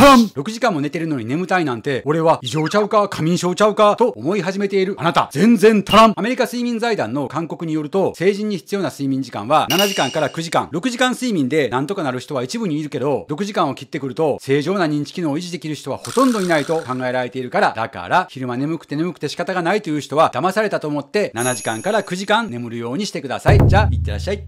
波ん !6 時間も寝てるのに眠たいなんて、俺は異常ちゃうか、過眠症ちゃうか、と思い始めているあなた、全然足らんアメリカ睡眠財団の勧告によると、成人に必要な睡眠時間は7時間から9時間。6時間睡眠でなんとかなる人は一部にいるけど、6時間を切ってくると、正常な認知機能を維持できる人はほとんどいないと考えられているから、だから、昼間眠くて眠くて仕方がないという人は、騙されたと思って、7時間から9時間眠るようにしてください。じゃあ、いってらっしゃい。